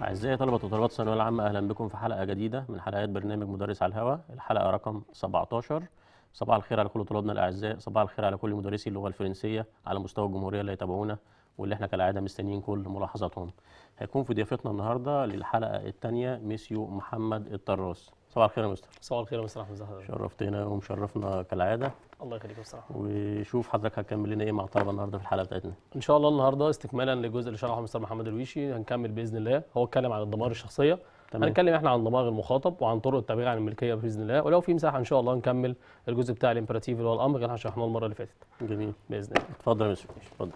أعزائي طلبة وطالبات الثانوية العامة أهلا بكم في حلقة جديدة من حلقات برنامج مدرس على الهواء الحلقة رقم 17 صباح الخير على كل طلابنا الأعزاء صباح الخير على كل مدرسي اللغة الفرنسية على مستوى الجمهورية اللي يتابعونا واللي احنا كالعادة مستنيين كل ملاحظاتهم هيكون في ضيافتنا النهاردة للحلقة الثانية ميسيو محمد الطراس صباح الخير يا مستر صباح الخير يا مستر احمد زهر شرفتنا ومشرفنا كالعاده الله يخليك يا مستر وشوف حضرتك هتكمل لنا ايه مع الطلبه النهارده في الحلقه بتاعتنا ان شاء الله النهارده استكمالا للجزء اللي شرحه مستر محمد الويشي هنكمل باذن الله هو اتكلم عن الضمائر الشخصيه تمام. هنتكلم احنا عن دماغ المخاطب وعن طرق التعبير عن الملكيه باذن الله ولو في مساحه ان شاء الله نكمل الجزء بتاع الامبراتيف اللي هو الامر اللي احنا شرحناه المره اللي فاتت جميل باذن الله اتفضل يا مستر اتفضل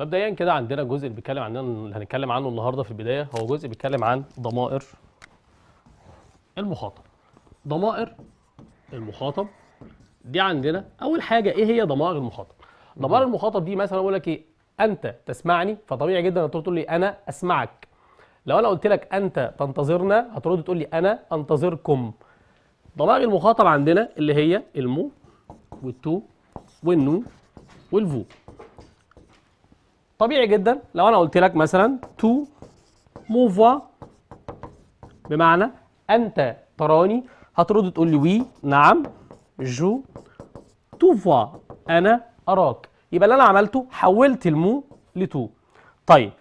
مبدئيا كده عندنا جزء اللي بيتكلم عننا اللي هنتكلم عنه النهارده في البدايه هو جزء بيتكلم عن ضمائر المخاطب ضمائر المخاطب دي عندنا اول حاجه ايه هي ضمائر المخاطب ضمائر المخاطب دي مثلا اقول لك ايه انت تسمعني فطبيعي جدا هتقول تقول لي انا اسمعك لو انا قلت لك انت تنتظرنا هترد تقول لي انا انتظركم ضمائر المخاطب عندنا اللي هي المو والتو والنو والفو طبيعي جدا لو انا قلت لك مثلا تو موفوا بمعنى انت تراني هترد تقول لي وي نعم جو توفوا انا اراك يبقى اللي انا عملته حولت المو لتو طيب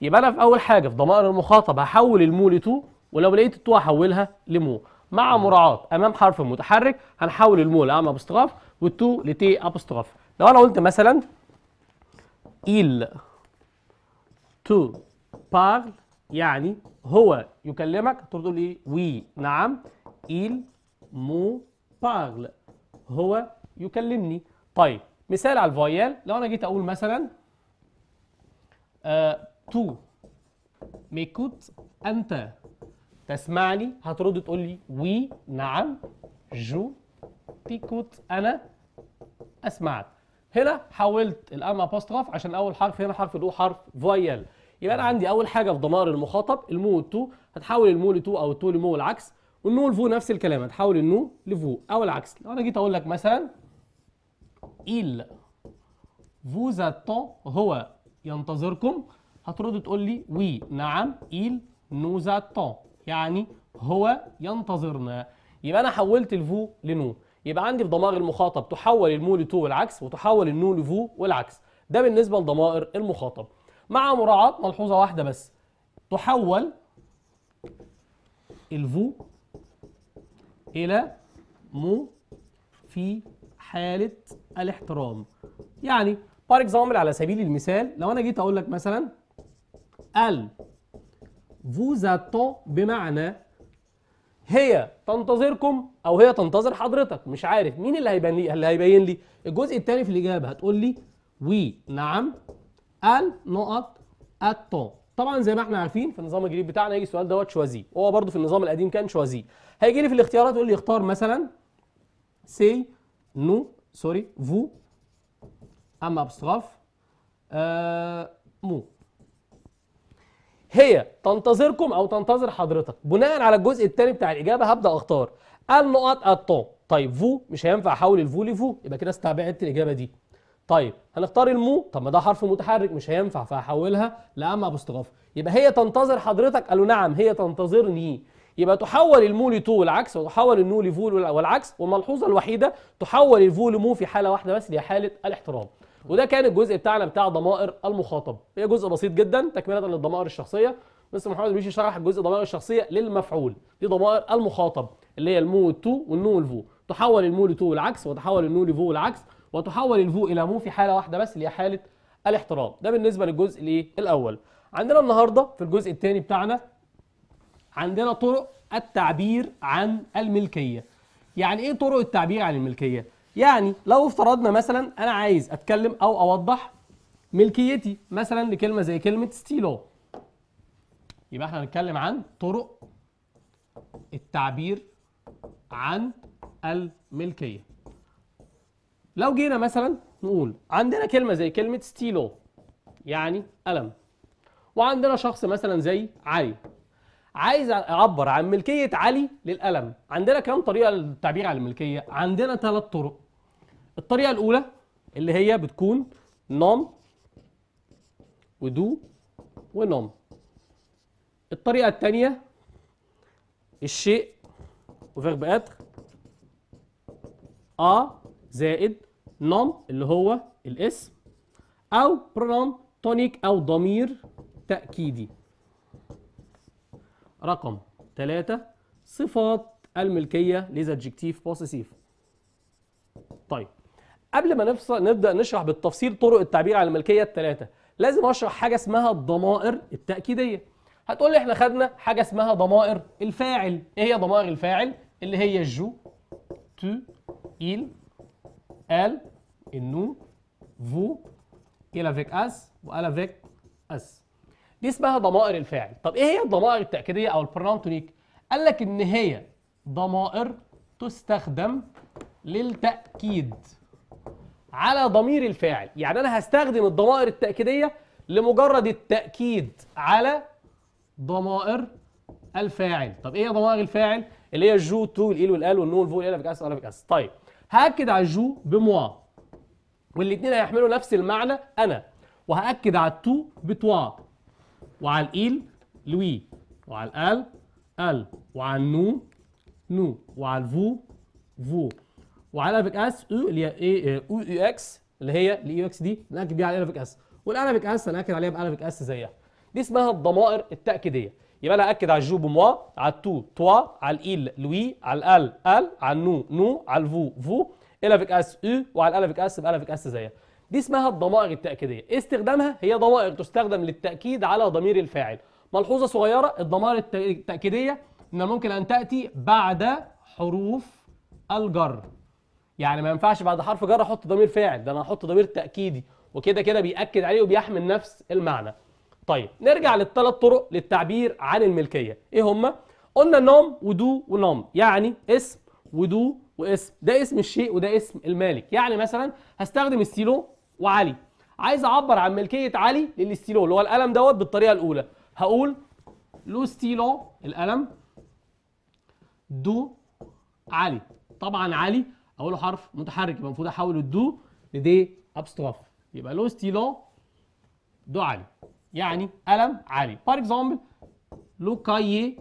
يبقى انا في اول حاجه في ضمائر المخاطب هحول المو لتو ولو لقيت التو هحولها لمو مع مراعاه امام حرف متحرك هنحول المو لام ابوستغاف والتو لتي ابوستغاف لو انا قلت مثلا إيل تو بارل يعني هو يكلمك تقول لي وي نعم إيل مو بارل هو يكلمني طيب مثال على الفويال لو انا جيت اقول مثلا آه، تو ميكوت انت تسمعني هترد تقول لي وي نعم جو تيكوت انا اسمعك هنا حولت الام ابوستروف عشان اول حرف هنا حرف الاو حرف فويال يبقى انا عندي اول حاجه في ضمائر المخاطب المو تو هتحول المو لتو او تو لمو والعكس والنو لفو نفس الكلام هتحول النو لفو او العكس لو انا جيت اقول لك مثلا il vous attend هو ينتظركم هترد تقول لي وي نعم il nous attend يعني هو ينتظرنا يبقى انا حولت الفو لنو يبقى عندي في ضمائر المخاطب تحول المو لتو والعكس وتحول النو لفو والعكس ده بالنسبه لضمائر المخاطب مع مراعاة ملحوظة واحدة بس تحول الفو إلى مو في حالة الاحترام يعني بار اكزامبل على سبيل المثال لو أنا جيت أقول لك مثلا ال vous بمعنى هي تنتظركم او هي تنتظر حضرتك مش عارف مين اللي هيبين لي اللي هيبين لي الجزء الثاني في الاجابه هتقول لي وي نعم النقط الطون طبعا زي ما احنا عارفين في النظام الجديد بتاعنا هيجي السؤال دوت شوازي هو برضو في النظام القديم كان شوازي هيجي لي في الاختيارات يقول لي اختار مثلا سي نو سوري فو اما ابستراف آه مو هي تنتظركم او تنتظر حضرتك بناء على الجزء الثاني بتاع الاجابه هبدا اختار النقط الطون طيب فو مش هينفع احول الفو لفو يبقى كده استبعدت الاجابه دي طيب هنختار المو طب ما ده حرف متحرك مش هينفع فهحولها لام باستضافه يبقى هي تنتظر حضرتك قالوا نعم هي تنتظرني يبقى تحول المو لتو والعكس وتحول النو لفول والعكس والملحوظه الوحيده تحول الفو لمو في حاله واحده بس هي حاله الاحترام وده كان الجزء بتاعنا بتاع ضمائر المخاطب هي جزء بسيط جدا تكمله للضمائر الشخصيه مستر محمد بيشي شرح الجزء ضمائر الشخصيه للمفعول دي ضمائر المخاطب اللي هي المو والتو والنو والفو تحول المو لتو والعكس وتحول النو لفو والعكس وتحول الفو الى مو في حاله واحده بس اللي هي حاله الاحتراق ده بالنسبه للجزء الايه الاول عندنا النهارده في الجزء الثاني بتاعنا عندنا طرق التعبير عن الملكيه يعني ايه طرق التعبير عن الملكيه يعني لو افترضنا مثلا انا عايز اتكلم او اوضح ملكيتي مثلا لكلمه زي كلمه ستيلو يبقى احنا هنتكلم عن طرق التعبير عن الملكيه لو جينا مثلا نقول عندنا كلمه زي كلمه ستيلو يعني قلم وعندنا شخص مثلا زي علي عايز اعبر عن ملكيه علي للقلم عندنا كام طريقه للتعبير عن الملكيه عندنا ثلاث طرق الطريقه الاولى اللي هي بتكون نوم ودو ونوم الطريقه الثانيه الشيء وفيرب اتر ا زائد نوم اللي هو الاسم او برونوم تونيك او ضمير تاكيدي رقم 3 صفات الملكيه لزادجكتيف بوسيسيف طيب قبل ما نفصل نبدا نشرح بالتفصيل طرق التعبير عن الملكيه الثلاثه لازم اشرح حاجه اسمها الضمائر التاكيديه هتقول لي احنا خدنا حاجه اسمها ضمائر الفاعل ايه هي ضمائر الفاعل اللي هي جو تو إيل elle et nous, vous, il avec والا فيك avec دي اسمها ضمائر الفاعل. طب ايه هي الضمائر التأكيدية أو تونيك قال لك إن هي ضمائر تستخدم للتأكيد على ضمير الفاعل، يعني أنا هستخدم الضمائر التأكيدية لمجرد التأكيد على ضمائر الفاعل. طب ايه هي ضمائر الفاعل؟ اللي هي الجو تو الإيل والآل والنون والفو والإيل فيك اس طيب هاكد على جو بموا والاثنين هيحملوا نفس المعنى انا وهاكد على تو بتوا وعلى الايل لوي وعلى الال ال وعلى النو نو وعلى الفو فو وعلى الافيك اس او اللي هي ايه, إيه، او اي اكس اللي هي الاي اكس دي ناكد بيها على الافيك اس والالافيك اس هناكد عليها بالافيك اس زيها دي اسمها الضمائر التاكيديه يبقى انا هاكد على الجو بموا على التو توا على الايل لوي على الال ال على النو نو على الفو فو الافيك اس او وعلى الافيك اس بالافيك اس زيها دي اسمها الضمائر التاكيديه استخدامها هي ضمائر تستخدم للتاكيد على ضمير الفاعل ملحوظه صغيره الضمائر التاكيديه من الممكن ان تاتي بعد حروف الجر يعني ما ينفعش بعد حرف جر احط ضمير فاعل ده انا هحط ضمير تاكيدي وكده كده بيأكد عليه وبيحمل نفس المعنى طيب نرجع للثلاث طرق للتعبير عن الملكيه ايه هما قلنا نوم ودو ونوم يعني اسم ودو واسم ده اسم الشيء وده اسم المالك يعني مثلا هستخدم السيلو وعلي عايز اعبر عن ملكيه علي للاستيلو اللي هو القلم دوت بالطريقه الاولى هقول لو ستيلو القلم دو علي طبعا علي اقوله حرف متحرك يبقى المفروض احول الدو لدي ابستراف يبقى لو ستيلو دو علي يعني ألم عالي فور إكزامبل لوكاي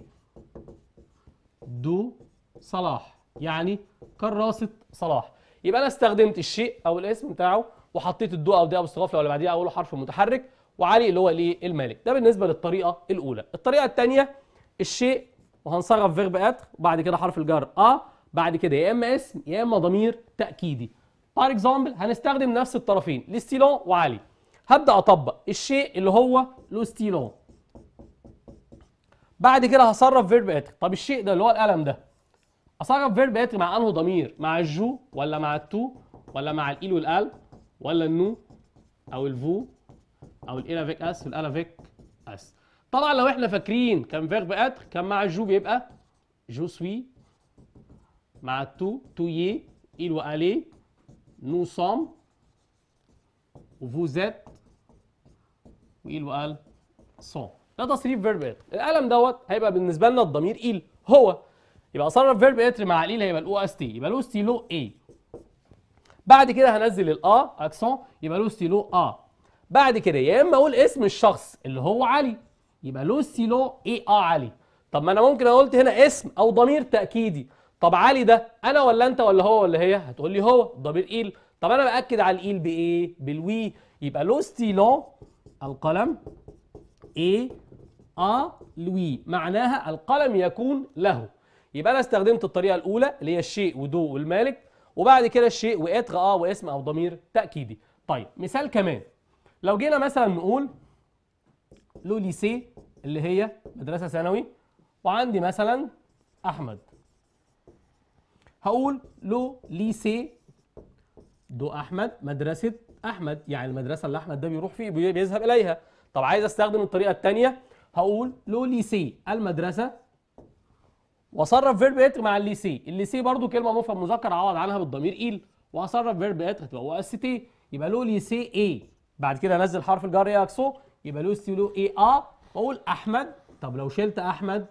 دو صلاح يعني كراسة صلاح يبقى أنا استخدمت الشيء أو الاسم بتاعه وحطيت الدو أو دي أو استضاف ولا اللي بعديها أول حرف متحرك وعلي اللي هو الإيه المالك ده بالنسبة للطريقة الأولى الطريقة الثانية الشيء وهنصرف فيرب اتر وبعد كده حرف الجر أ بعد كده يا إما اسم يا إما ضمير تأكيدي بار اكزامبل هنستخدم نفس الطرفين لستيلون وعلي هبدا اطبق الشيء اللي هو لو ستيلو بعد كده هصرف فيرب اتر طب الشيء ده اللي هو القلم ده اصرف فيرب اتر مع انه ضمير مع الجو ولا مع التو ولا مع الايل والال ولا النو او الفو او الالافيك اس والالافيك اس طبعا لو احنا فاكرين كان فيرب اتر كان مع الجو بيبقى جو سوي مع التو تو يي ايل والي نو صام وفو زيت وإيل وقال صو ده تصريف فيرب اتر القلم دوت هيبقى بالنسبه لنا الضمير إيل هو يبقى اصرف فيرب اتر مع الإيل هيبقى الأو اس تي يبقى لو اس تي لو إي بعد كده هنزل الأ أكسون يبقى لو ستيلو أ بعد كده يا إما أقول اسم الشخص اللي هو علي يبقى لو ستيلو إي أ علي طب ما أنا ممكن قلت هنا اسم أو ضمير تأكيدي طب علي ده أنا ولا أنت ولا هو ولا هي هتقول لي هو ضمير إيل طب أنا بأكد على الإيل بإيه؟ بالوي يبقى لو لو القلم إيه؟ ا لوي معناها القلم يكون له يبقى انا استخدمت الطريقه الاولى اللي هي الشيء ودو والمالك وبعد كده الشيء واتغ اه واسم او ضمير تاكيدي طيب مثال كمان لو جينا مثلا نقول لو ليسي اللي هي مدرسه ثانوي وعندي مثلا احمد هقول لو ليسي دو احمد مدرسه احمد يعني المدرسه اللي احمد ده بيروح فيه بيذهب اليها طب عايز استخدم الطريقه الثانيه هقول له ليسي المدرسه واصرف فيرب اتر مع الليسي الليسي برضو كلمه مفرد مذكر اعوض عنها بالضمير ايل واصرف فيرب اتر هتبقى هو اس تي يبقى له ليسي اي بعد كده انزل حرف الجر ياكسو يبقى لو سي لو اي اه واقول احمد طب لو شلت احمد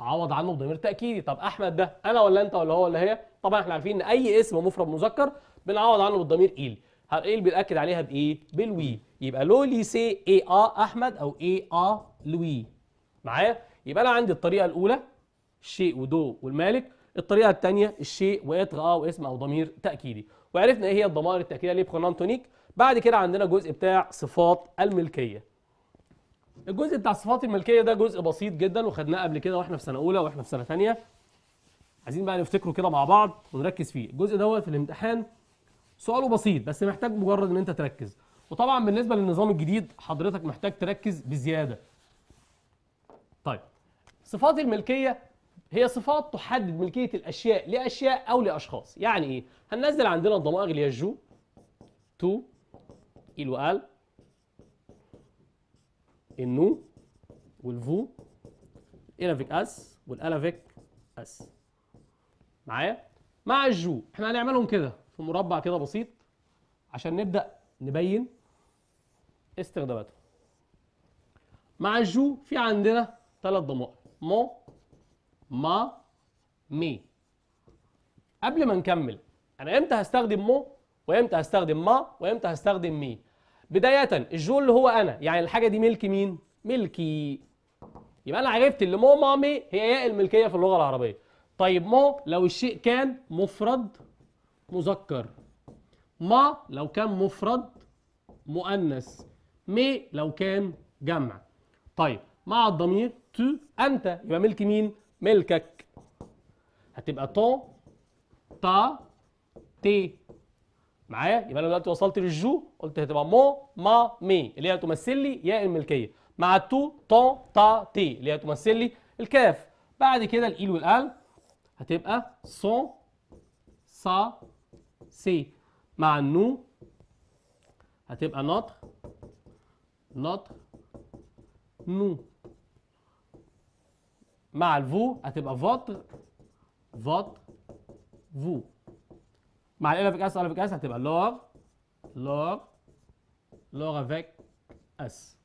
عوض عنه بضمير تاكيدي طب احمد ده انا ولا انت ولا هو ولا هي طبعا احنا عارفين ان اي اسم مفرد مذكر بنعوض عنه بالضمير ايل ايه اللي بيتاكد عليها بايه؟ بالوي يبقى لو سي اي اه احمد او اي اه لوي معايا؟ يبقى انا عندي الطريقه الاولى الشيء ودو والمالك الطريقه الثانيه الشيء واتر اه واسم او ضمير تاكيدي وعرفنا ايه هي الضمائر التاكيديه ليه تونيك بعد كده عندنا جزء بتاع صفات الملكيه الجزء بتاع صفات الملكيه ده جزء بسيط جدا وخدناه قبل كده واحنا في سنه اولى واحنا في سنه ثانيه عايزين بقى نفتكره كده مع بعض ونركز فيه الجزء دوت في الامتحان سؤاله بسيط بس محتاج مجرد ان انت تركز وطبعا بالنسبه للنظام الجديد حضرتك محتاج تركز بزياده طيب صفات الملكيه هي صفات تحدد ملكيه الاشياء لاشياء او لاشخاص يعني ايه هننزل عندنا الضمائر اللي هي جو تو ال وال النو والفو الافيك اس والالافيك اس معايا مع الجو احنا هنعملهم كده في مربع كده بسيط عشان نبدا نبين استخداماته مع الجو في عندنا ثلاث ضمائر مو ما مي قبل ما نكمل انا امتى هستخدم مو وامتى هستخدم ما وامتى هستخدم مي بدايه الجو اللي هو انا يعني الحاجه دي ملك مين ملكي يبقى انا عرفت اللي مو مامي هي ياء الملكيه في اللغه العربيه طيب مو لو الشيء كان مفرد مذكر ما لو كان مفرد مؤنث مي لو كان جمع طيب مع الضمير تو انت يبقى ملك مين ملكك هتبقى تو تا تي معايا يبقى انا دلوقتي وصلت للجو قلت هتبقى مو ما مي اللي هي تمثل لي ياء الملكيه مع تو تو تا تي اللي هي تمثل لي الكاف بعد كده الايل والال هتبقى سون سا سي مع النو هتبقى نطر نطر نو مع الفو هتبقى فوت فوت فو مع ال افيك اس ال اس هتبقى لور لور لور افيك اس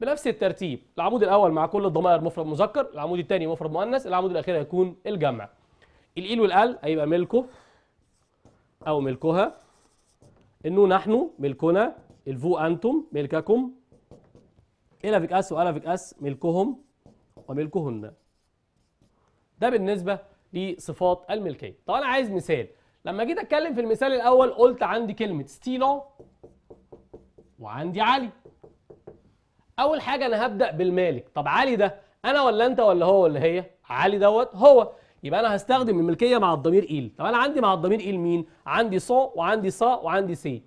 بنفس الترتيب العمود الاول مع كل الضمائر مفرد مذكر العمود الثاني مفرد مؤنث العمود الاخير هيكون الجمع الايل والال هيبقى ملكه أو ملكها إنه نحن ملكنا الفو أنتم ملككم إلى فيك أس وألا فيك أس ملكهم وملكهن ده بالنسبة لصفات الملكية طب أنا عايز مثال لما جيت أتكلم في المثال الأول قلت عندي كلمة ستيلو وعندي علي أول حاجة أنا هبدأ بالمالك طب علي ده أنا ولا أنت ولا هو ولا هي علي دوت هو يبقى انا هستخدم الملكيه مع الضمير إيل طب انا عندي مع الضمير إيل مين عندي صو وعندي صا وعندي سي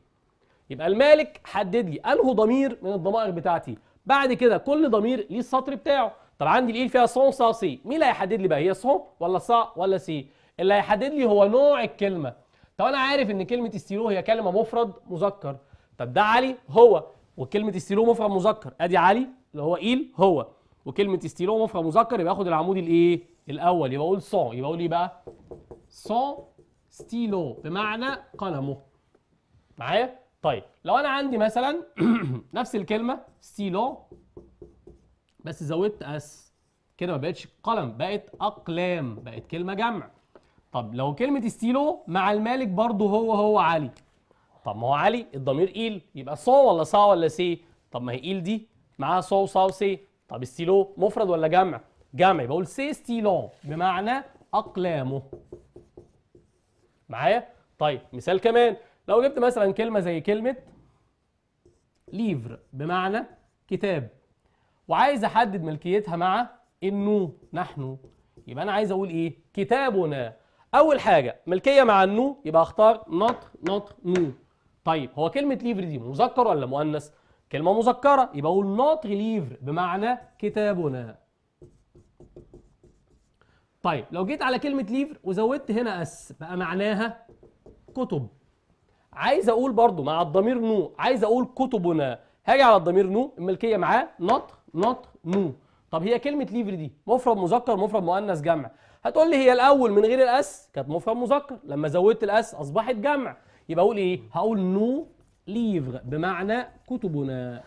يبقى المالك حدد لي انه ضمير من الضمائر بتاعتي بعد كده كل ضمير ليه السطر بتاعه طب عندي الايل فيها ص صا سي مين اللي هيحدد لي بقى هي ص ولا صا ولا سي اللي هيحدد لي هو نوع الكلمه طب انا عارف ان كلمه استيلو هي كلمه مفرد مذكر طب ده علي هو وكلمه استيلو مفرد مذكر ادي علي اللي هو ايل هو وكلمه استيلو مفرد مذكر يبقى اخد العمود الايه الاول يبقى اقول صو يبقى اقول ايه بقى صو ستيلو بمعنى قلمه معايا طيب لو انا عندي مثلا نفس الكلمه ستيلو بس زودت اس كده ما بقتش قلم بقت اقلام بقت كلمه جمع طب لو كلمه ستيلو مع المالك برضه هو هو علي طب ما هو علي الضمير ايل يبقى صو ولا صا ولا سي طب ما هي ايل دي معاها صو صا وسي طب ستيلو مفرد ولا جمع جمعي بقول سي ستيلون بمعنى اقلامه معايا طيب مثال كمان لو جبت مثلا كلمه زي كلمه ليفر بمعنى كتاب وعايز احدد ملكيتها مع انه نحن يبقى انا عايز اقول ايه كتابنا اول حاجه ملكيه مع النو يبقى اختار نوت نوت نو طيب هو كلمه ليفر دي مذكر ولا مؤنث كلمه مذكره يبقى اقول نوت ليفر بمعنى كتابنا طيب لو جيت على كلمه ليفر وزودت هنا اس بقى معناها كتب عايز اقول برضو مع الضمير نو عايز اقول كتبنا هاجي على الضمير نو الملكيه معاه نط نط نو طب هي كلمه ليفر دي مفرد مذكر مفرد مؤنث جمع هتقول لي هي الاول من غير الاس كانت مفرد مذكر لما زودت الاس اصبحت جمع يبقى اقول ايه هقول نو ليفر بمعنى كتبنا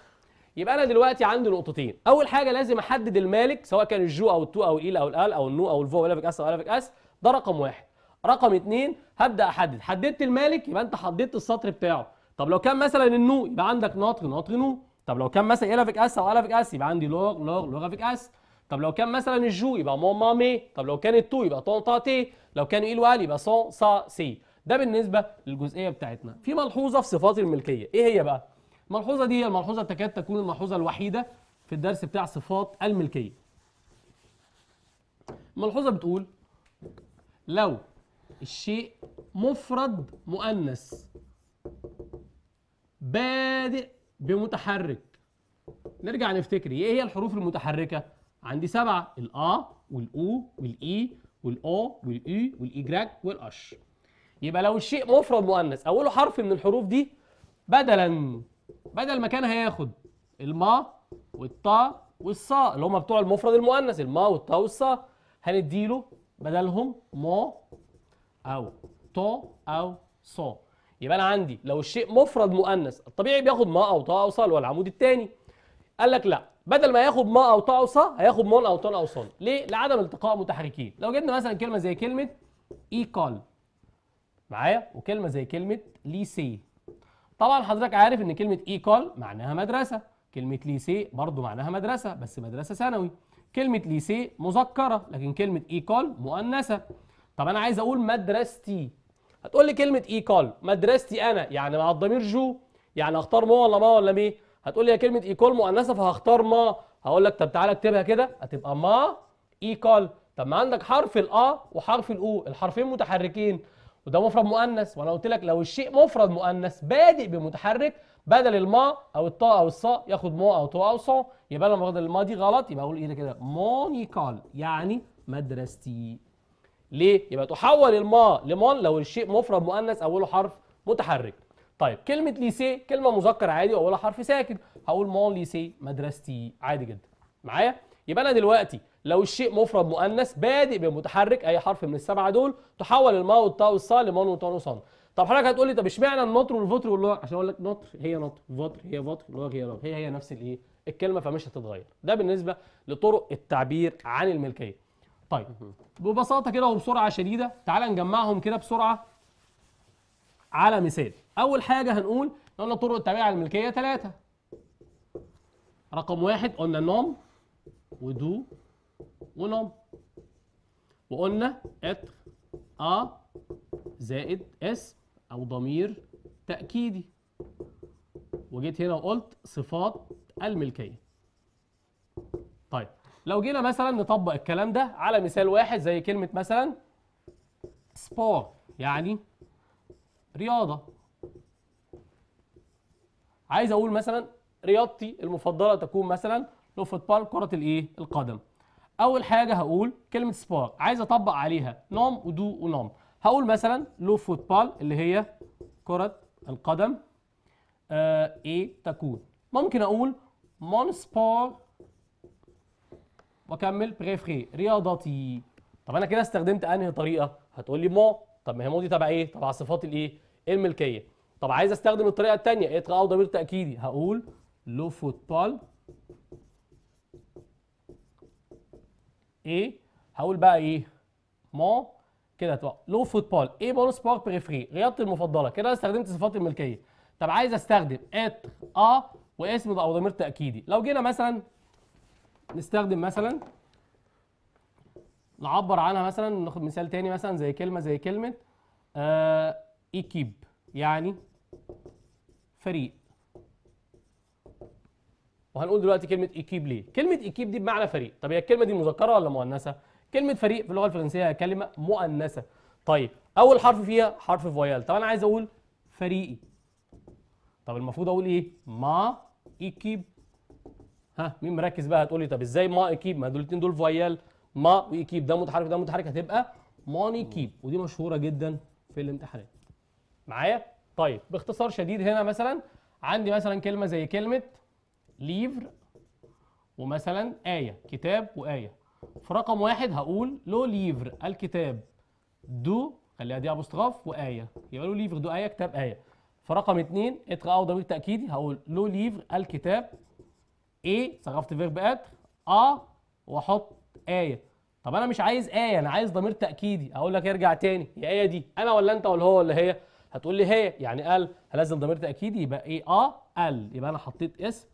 يبقى انا دلوقتي عندي نقطتين اول حاجه لازم احدد المالك سواء كان الجو او التو او الايل او الال او النو او الفو او الافك اس او الافك اس ده رقم واحد رقم اتنين هبدا احدد حددت المالك يبقى انت حددت السطر بتاعه طب لو كان مثلا النو يبقى عندك ناطق ناطق نو طب لو كان مثلا الافك إيه اس او الافك إيه اس يبقى عندي لوغ لوغ لوغ افك اس طب لو كان مثلا الجو يبقى مون مامي طب لو كان التو يبقى طون طا تي لو كان ايل وال يبقى سو سا سي ده بالنسبه للجزئيه بتاعتنا في ملحوظه في صفات الملكيه ايه هي بقى الملحوظه دي هي الملحوظه تكاد تكون الملحوظه الوحيده في الدرس بتاع صفات الملكيه الملحوظه بتقول لو الشيء مفرد مؤنث بادئ بمتحرك نرجع نفتكر ايه هي الحروف المتحركه عندي سبعه الا والاو والاي والاو والاي والايجراج والاش يبقى لو الشيء مفرد مؤنث اوله حرف من الحروف دي بدلا بدل ما كان هياخد الما والطا والصا اللي هم بتوع المفرد المؤنث الما والطا والصا هنديله بدلهم مو او تو او صو يبقى انا عندي لو الشيء مفرد مؤنث الطبيعي بياخد ما او طا او صا اللي هو العمود الثاني قال لك لا بدل ما ياخد ما او طا او صا هياخد مون او طن او صن ليه لعدم التقاء متحركين لو جبنا مثلا كلمه زي كلمه ايكال معايا وكلمه زي كلمه ليسي طبعا حضرتك عارف ان كلمه ايكول e معناها مدرسه كلمه ليسي برضو معناها مدرسه بس مدرسه ثانوي كلمه ليسي مذكره لكن كلمه ايكول e مؤنثه طب انا عايز اقول مدرستي هتقول لي كلمه ايكول e مدرستي انا يعني مع الضمير جو يعني اختار مو ولا ما ولا مي هتقول لي يا كلمه ايكول مؤنثه فهختار ما هقول لك طب تعالى اكتبها كده هتبقى ما ايكول طب ما عندك حرف الا وحرف الاو الحرفين متحركين وده مفرد مؤنث وانا قلت لك لو الشيء مفرد مؤنث بادئ بمتحرك بدل الما او الطا او الصا ياخد مو او تو او صو يبقى انا اخد الما دي غلط يبقى اقول ايه كده مونيكال يعني مدرستي ليه يبقى تحول الما لمون لو الشيء مفرد مؤنث اوله حرف متحرك طيب كلمه ليسي كلمه مذكر عادي واولها حرف ساكن هقول مون ليسي مدرستي عادي جدا معايا يبقى انا دلوقتي لو الشيء مفرد مؤنث بادئ بمتحرك اي حرف من السبعه دول تحول الماء والطاء والصا لمن وطن وصن. طب حضرتك هتقول لي طب اشمعنى النطر والفطر واللغه عشان اقول لك نطر هي نطر فطر هي فطر لغه هي لغه هي هي نفس الايه الكلمه فمش هتتغير ده بالنسبه لطرق التعبير عن الملكيه طيب ببساطه كده وبسرعه شديده تعال نجمعهم كده بسرعه على مثال اول حاجه هنقول قلنا طرق التعبير عن الملكيه ثلاثه رقم واحد قلنا النوم ودو ولمب وقلنا اتر ا زائد اس او ضمير تاكيدي وجيت هنا وقلت صفات الملكيه طيب لو جينا مثلا نطبق الكلام ده على مثال واحد زي كلمه مثلا سبور يعني رياضه عايز اقول مثلا رياضتي المفضله تكون مثلا لو فوتبال كره الايه القدم اول حاجه هقول كلمه سبار عايز اطبق عليها نوم ودو ونوم هقول مثلا لو فوتبال اللي هي كره القدم آه ايه تكون ممكن اقول مون سبار واكمل بريفري رياضتي طب انا كده استخدمت انهي طريقه هتقول لي مو طب ما هي مو دي تبع ايه تبع صفات الايه الملكيه طب عايز استخدم الطريقه الثانيه اطلق إيه او ضمير تاكيدي هقول لو فوتبال ايه هقول بقى ايه مون كده هتبقى لو فوتبول ايه بول سبورت بريفري رياضتي المفضله كده انا استخدمت صفات الملكيه طب عايز استخدم ات ا واسم او ضمير تاكيدي لو جينا مثلا نستخدم مثلا نعبر عنها مثلا ناخد مثال تاني مثلا زي كلمه زي كلمه آه ايكيب يعني فريق وهنقول دلوقتي كلمه ايكيب ليه كلمه ايكيب دي بمعنى فريق طب هي الكلمه دي مذكره ولا مؤنثه كلمه فريق في اللغه الفرنسيه هي كلمه مؤنثه طيب اول حرف فيها حرف فويال طب انا عايز اقول فريقي طب المفروض اقول ايه ما ايكيب ها مين مركز بقى هتقول لي طب ازاي ما ايكيب ما دول الاثنين دول فويال ما وايكيب ده متحرك ده متحرك هتبقى ماني كيب ودي مشهوره جدا في الامتحانات معايا طيب باختصار شديد هنا مثلا عندي مثلا كلمه زي كلمه ليفر ومثلا آية كتاب وآية في رقم واحد هقول لو ليفر الكتاب دو خليها دي أبوستغاف وآية يبقى لو ليفر دو آية كتاب آية في رقم اتنين اتر أو ضمير تأكيدي هقول لو ليفر الكتاب إيه صغفت فيرب اتر أ وأحط آية طب أنا مش عايز آية أنا عايز ضمير تأكيدي أقول لك ارجع تاني يا آية دي أنا ولا أنت ولا هو ولا هي هتقول لي هي يعني قال هلازم ضمير تأكيدي يبقى إيه أ ال يبقى أنا حطيت اسم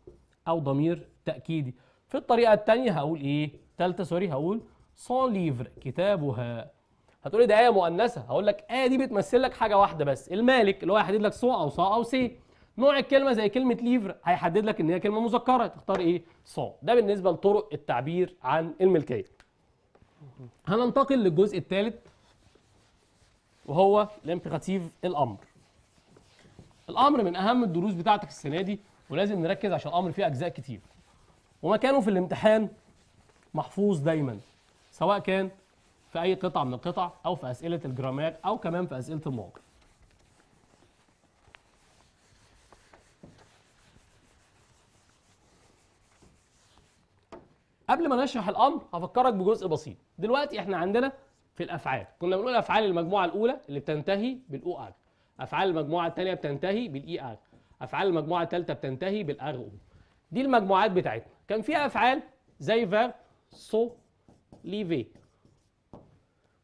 او ضمير تاكيدي في الطريقه الثانيه هقول ايه ثالثه سوري هقول سون ليفر كتابها هتقول لي إيه ده ايه مؤنثه هقول لك ايه دي بتمثل لك حاجه واحده بس المالك اللي هو هيحدد لك سو او صا او سي نوع الكلمه زي كلمه ليفر هيحدد لك ان هي كلمه مذكره تختار ايه صا ده بالنسبه لطرق التعبير عن الملكيه هننتقل للجزء الثالث وهو الامبيراتيف الامر الامر من اهم الدروس بتاعتك السنه دي ولازم نركز عشان الامر فيه اجزاء كتير ومكانه في الامتحان محفوظ دايما سواء كان في اي قطعه من القطع او في اسئله الجرامات او كمان في اسئله المواقف قبل ما نشرح الامر هفكرك بجزء بسيط دلوقتي احنا عندنا في الافعال كنا بنقول افعال المجموعه الاولى اللي بتنتهي بالاو اكت افعال المجموعه الثانيه بتنتهي بالاي ار افعال المجموعه الثالثه بتنتهي بالار او دي المجموعات بتاعتنا كان فيها افعال زي فيرب سو ليفي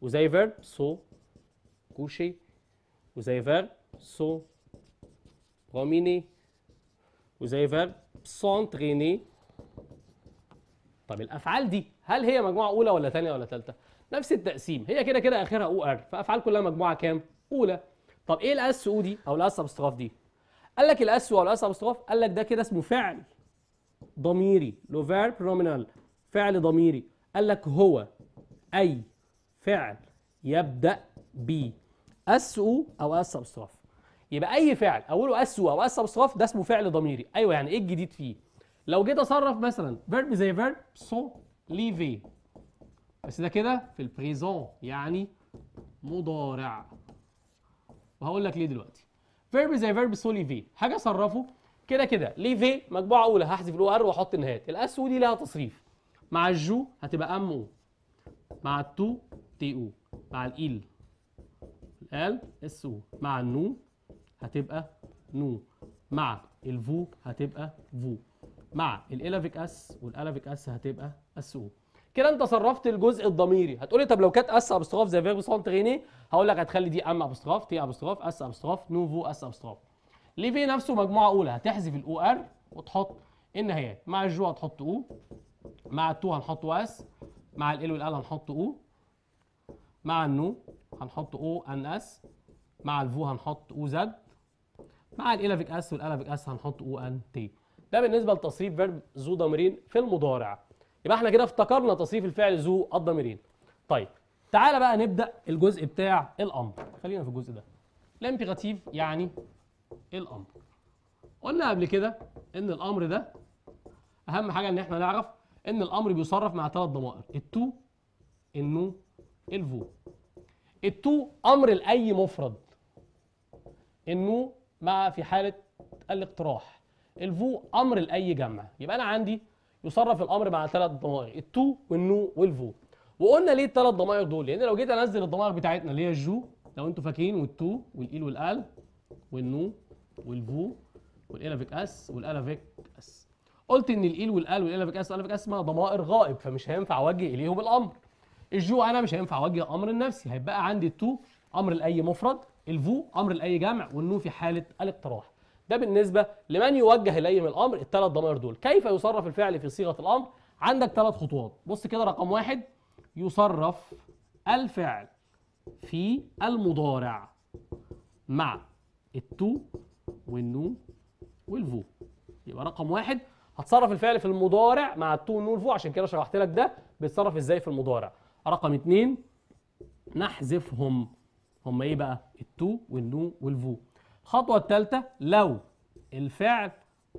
وزي فيرب سو كوشي وزي فيرب سو بروميني وزي فيرب سونتريني طب الافعال دي هل هي مجموعه اولى ولا ثانيه ولا ثالثه نفس التقسيم هي كده كده اخرها او ار فافعال كلها مجموعه كام اولى طب ايه الاس او دي او الاس ابوستروف دي قال لك الاس او الاس ابوستروف قال لك ده كده اسمه فعل ضميري لو فيرب نومينال فعل ضميري قال لك هو اي فعل يبدا ب اس او او اس ابوستروف يبقى اي فعل اوله اس او او اس ابوستروف ده اسمه فعل ضميري ايوه يعني ايه الجديد فيه لو جيت اصرف مثلا فيرب زي فيرب سو ليفي بس ده كده في البريزون يعني مضارع وهقول لك ليه دلوقتي فيرب زي فيرب سولي في حاجه اصرفه كده كده ليه في مجموعه اولى هحذف الاو ار واحط النهايات الاس ودي دي لها تصريف مع الجو هتبقى ام او مع التو تي او مع الال ال اس e او مع النو هتبقى نو مع الفو هتبقى فو مع الالافيك اس والالافيك اس هتبقى اس او كده انت صرفت الجزء الضميري هتقولي طب لو كانت اس ابستراف زي فيرب سونت غيني هقول لك هتخلي دي ام ابستراف تي ابستراف اس ابستراف نوفو اس ابستراف ليه في نفسه مجموعه اولى هتحذف الاو ار وتحط النهايات مع الجو هتحط او مع التو هنحط اس مع ال والال هنحط او مع النو هنحط او ان اس مع الفو هنحط او زد مع الالافيك اس والالافيك اس هنحط او ان تي ده بالنسبه لتصريف فيرب ذو ضميرين في المضارع يبقى احنا كده افتكرنا تصريف الفعل ذو الضميرين طيب تعالى بقى نبدا الجزء بتاع الامر خلينا في الجزء ده الامبيغاتيف يعني الامر قلنا قبل كده ان الامر ده اهم حاجه ان احنا نعرف ان الامر بيصرف مع ثلاث ضمائر التو النو الفو التو امر لاي مفرد النو مع في حاله الاقتراح الفو امر لاي جمع يبقى انا عندي يصرف الامر مع ثلاث ضمائر التو والنو والفو وقلنا ليه الثلاث ضمائر دول لان لو جيت انزل الضمائر بتاعتنا اللي هي الجو لو انتوا فاكرين والتو والال والال والنو والفو والالافيك اس والالافيك اس قلت ان الال والال والالافيك اس والالافيك اس اسمها ضمائر غائب فمش هينفع اوجه اليهم الامر الجو انا مش هينفع اوجه امر النفسي هيبقى عندي التو امر الاي مفرد الفو امر الاي جمع والنو في حاله الاقتراح ده بالنسبه لمن يوجه إليهم الامر الثلاث ضمائر دول كيف يصرف الفعل في صيغه الامر عندك ثلاث خطوات بص كده رقم واحد يصرف الفعل في المضارع مع التو والنو والفو يبقى رقم واحد هتصرف الفعل في المضارع مع التو والنو والفو عشان كده شرحت لك ده بيتصرف ازاي في المضارع رقم اتنين نحذفهم هم ايه بقى التو والنو والفو الخطوة الثالثة لو الفعل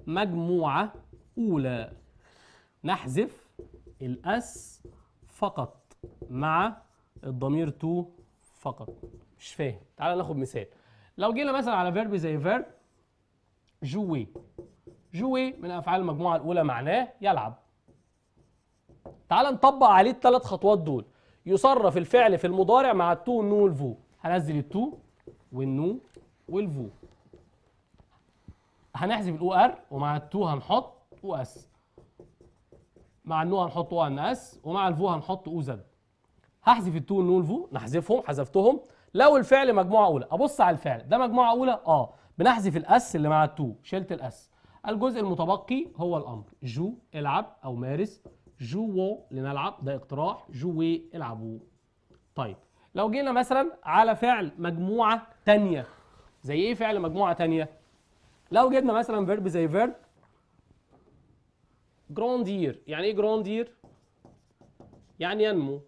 مجموعة أولى نحذف الأس فقط مع الضمير تو فقط مش فاهم تعال ناخد مثال لو جينا مثلا على فيرب زي فيرب جوي جوي من افعال المجموعه الاولى معناه يلعب تعال نطبق عليه الثلاث خطوات دول يصرف الفعل في المضارع مع التو والنو والفو هنزل التو والنو والفو هنحذف الاو ار ومع التو هنحط او اس مع النو هنحط او ان اس ومع الفو هنحط او زد هحذف التو والنو والفو نحذفهم حذفتهم لو الفعل مجموعه اولى ابص على الفعل ده مجموعه اولى اه بنحذف الاس اللي مع التو شلت الاس الجزء المتبقي هو الامر جو العب او مارس وو لنلعب ده اقتراح جوي العبوا طيب لو جينا مثلا على فعل مجموعه ثانيه زي ايه فعل مجموعه ثانيه لو جبنا مثلا فيرب زي فيرب جراندير يعني ايه جراندير يعني ينمو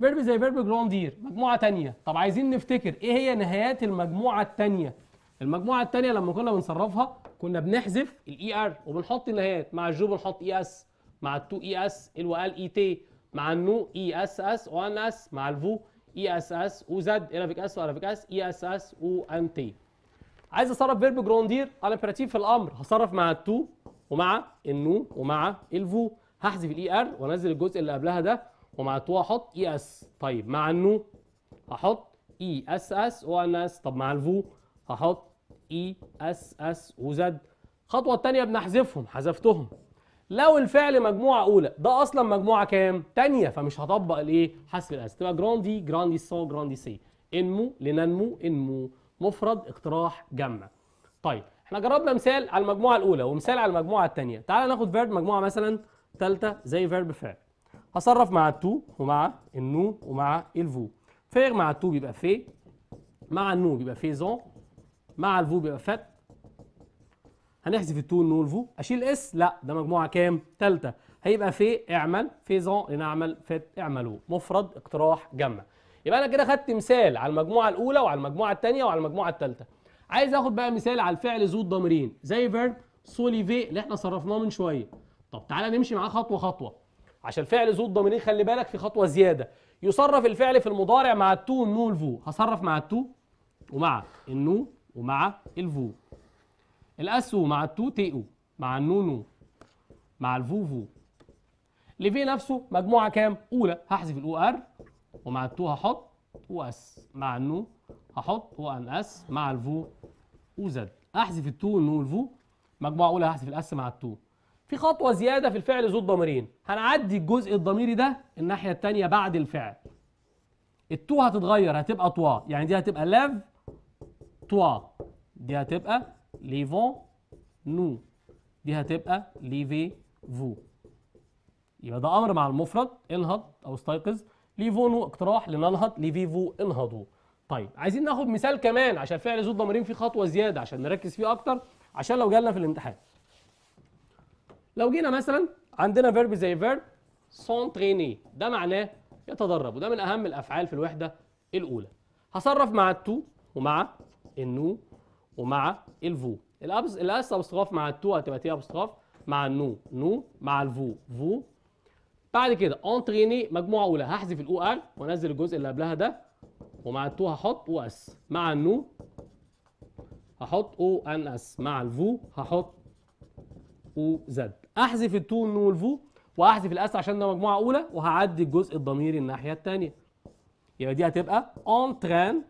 فيرب زي فيرب جراندير مجموعه تانية طب عايزين نفتكر ايه هي نهايات المجموعه التانية المجموعه التانية لما كنا بنصرفها كنا بنحذف الاي ار er وبنحط النهايات مع الجو بنحط اي اس مع التو اي اس ال اي تي مع النو اي اس اس وان اس مع الفو اي اس اس وزد الافيك اس والافيك اس اي اس اس وان تي عايز اصرف فيرب جروندير على امبراتيف في الامر هصرف مع التو ومع النو ومع الفو هحذف الاي ار er وانزل الجزء اللي قبلها ده ومع التو هحط اي اس طيب مع النو هحط اي اس اس وان اس طب مع الفو هحط اي e اس اس وزد الخطوه الثانيه بنحذفهم حذفتهم لو الفعل مجموعه اولى ده اصلا مجموعه كام ثانيه فمش هطبق الايه حذف الاس تبقى جراندي جراندي سو جراندي سي انمو لننمو انمو مفرد اقتراح جمع طيب احنا جربنا مثال على المجموعه الاولى ومثال على المجموعه الثانيه تعال ناخد فيرب مجموعه مثلا ثالثه زي فيرب فعل هصرف مع التو ومع النو ومع الفو فير مع التو بيبقى في مع النو بيبقى فيزون مع الفو بيبقى فات هنحذف التو والنو والفو اشيل اس لا ده مجموعه كام ثالثه هيبقى في اعمل فيزون لنعمل فات اعملوا مفرد اقتراح جمع يبقى انا كده خدت مثال على المجموعه الاولى وعلى المجموعه الثانيه وعلى المجموعه الثالثه عايز اخد بقى مثال على الفعل ذو الضميرين زي فيرب سوليفي اللي احنا صرفناه من شويه طب تعالى نمشي معاه خطوه خطوه عشان فعل ذو الضميرين خلي بالك في خطوه زياده يصرف الفعل في المضارع مع التو والنو والفو هصرف مع التو ومع النو ومع الفو الاسو مع التو تيو مع النو نو مع الفو فو ليفي نفسه مجموعه كام اولى هحذف الاو ار ومع التو هحط واس مع النو هحط وان اس مع الفو وزد احذف التو والنو والفو مجموعه اولى هحذف الاس مع التو في خطوه زياده في الفعل ذو الضميرين هنعدي الجزء الضميري ده الناحيه الثانيه بعد الفعل التو هتتغير هتبقى توا يعني دي هتبقى لاف توا دي هتبقى ليفون نو دي هتبقى ليفي فو يبقى ده امر مع المفرد انهض او استيقظ ليفونو اقتراح لننهض لفيفو انهضوا طيب عايزين ناخد مثال كمان عشان فعل ذو الضميرين فيه خطوه زياده عشان نركز فيه اكتر عشان لو جالنا في الامتحان لو جينا مثلا عندنا فيرب زي فيرب سونتريني ده معناه يتدرب وده من اهم الافعال في الوحده الاولى هصرف مع التو ومع النو ومع الفو الابس الاس ابستراف مع التو هتبقى تي ابستراف مع النو نو مع الفو فو بعد كده انتريني مجموعه اولى هحذف الاو ار وانزل الجزء اللي قبلها ده ومع التو هحط او اس مع النو هحط او ان اس مع الفو هحط او زد احذف التو والنو والفو واحذف الاس عشان ده مجموعه اولى وهعدي الجزء الضميري الناحيه الثانيه يبقى دي هتبقى انترين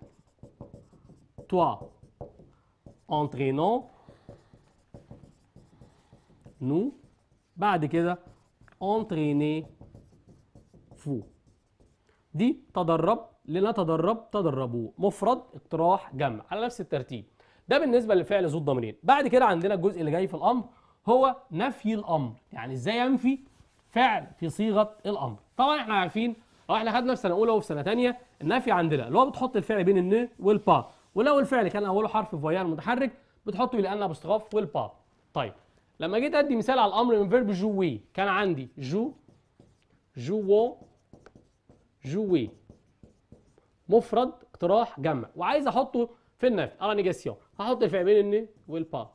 توا انترينون نو بعد كده entraînez-vous دي تدرب لنتدرب تدربوا مفرد اقتراح جمع على نفس الترتيب ده بالنسبه للفعل ذو الضميرين بعد كده عندنا الجزء اللي جاي في الامر هو نفي الامر يعني ازاي ينفي فعل في صيغه الامر طبعا احنا عارفين او احنا خدنا في سنه اولى وفي سنه ثانيه النفي عندنا اللي هو بتحط الفعل بين الن والبا ولو الفعل كان اوله حرف فويال متحرك بتحطه الى ان والبا طيب لما جيت ادي مثال على الامر من فيرب جوي كان عندي جو جوو جوي مفرد اقتراح جمع وعايز احطه في النفي اه نيجاسيون هحط الفعل بين الن والبا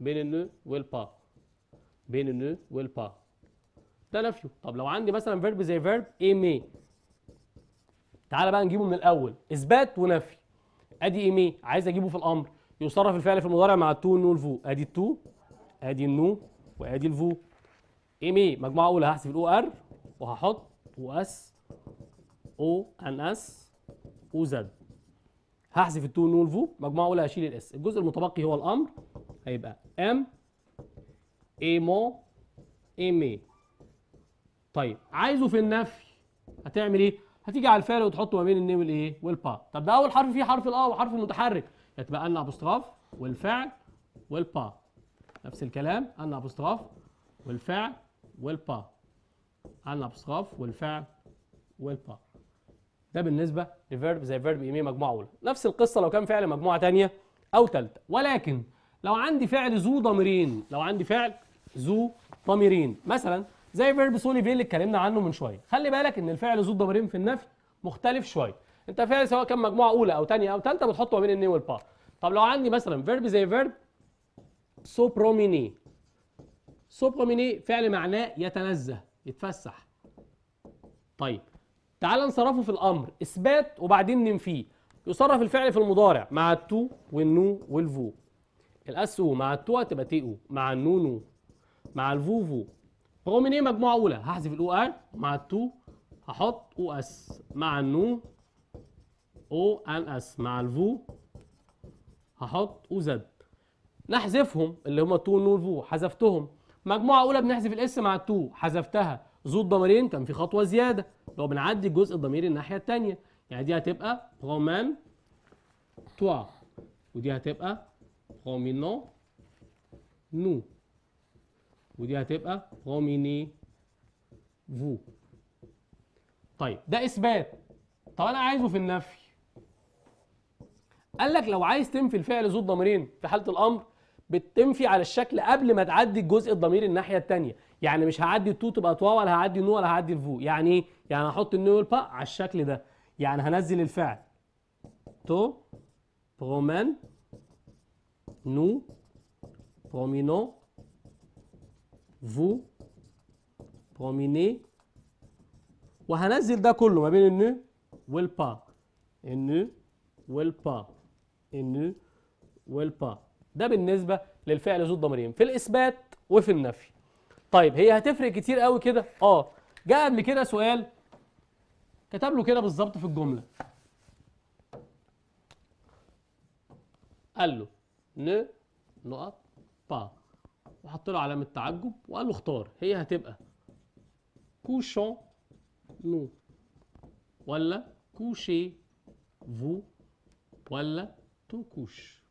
بين الن والبا بين الن والبا ده نفيه طب لو عندي مثلا فيرب زي فيرب ايمي تعالى بقى نجيبه من الاول اثبات ونفي ادي ايمي عايز اجيبه في الامر يصرف الفعل في المضارع مع التو والنو والفو ادي التو ادي النو وادي الفو ام اي مجموعه اولى هحذف الاو ار وهحط او اس او ان اس او زد هحذف التو نو الفو مجموعه اولى هشيل الاس الجزء المتبقي هو الامر هيبقى ام اي مو ام اي طيب عايزه في النفي هتعمل ايه هتيجي على الفعل وتحطه ما بين النيم والايه والبا طب ده اول حرف فيه حرف الا وحرف المتحرك هتبقى لنا ابوستراف والفعل والبا نفس الكلام عندنا أبوستراف والفعل والبا عندنا أبوستراف والفعل والبا ده بالنسبة لفيرب زي فيرب إيمي مجموعة أولى نفس القصة لو كان فعل مجموعة ثانيه أو ثالثه ولكن لو عندي فعل ذو ضميرين لو عندي فعل ذو ضميرين مثلا زي فيرب سوني في اللي اتكلمنا عنه من شويه خلي بالك ان الفعل ذو الضميرين في النفي مختلف شويه انت فعل سواء كان مجموعه اولى او ثانيه او ثالثه بتحطه ما بين الني والبا طب لو عندي مثلا فيرب زي فيرب سوبروميني سوبروميني فعل معناه يتنزه يتفسح طيب تعال نصرفه في الامر اثبات وبعدين ننفيه يصرف الفعل في المضارع مع التو والنو والفو الاس او مع التو هتبقى تي او مع النونو مع الفو فو بروميني مجموعه اولى هحذف الاو ار مع التو هحط او اس مع النو او ان اس مع الفو هحط او زد نحذفهم اللي هم نور فو حذفتهم مجموعه اولى بنحذف الاس مع التو حذفتها زود ضميرين كان في خطوه زياده لو بنعدي الجزء الضميري الناحيه الثانيه يعني دي هتبقى رومان توا ودي هتبقى برومينون نو ودي هتبقى روميني فو طيب ده اثبات طب انا عايزه في النفي قال لك لو عايز تنفي الفعل ذو ضميرين في حاله الامر بتنفي على الشكل قبل ما تعدي الجزء الضمير الناحيه الثانيه يعني مش هعدي التو تبقى توا ولا هعدي النو ولا هعدي الفو يعني ايه يعني هحط النو والبا على الشكل ده يعني هنزل الفعل تو برومان نو برومينو فو بروميني وهنزل ده كله ما بين النو والبا النو والبا النو والبا ده بالنسبه للفعل ذو الضميرين في الاثبات وفي النفي طيب هي هتفرق كتير قوي كده اه جاء قبل كده سؤال كتب له كده بالظبط في الجمله قال له ن نقط با وحط له علامه تعجب وقال له اختار هي هتبقى كوشون نو ولا كوشي فو ولا تو كوش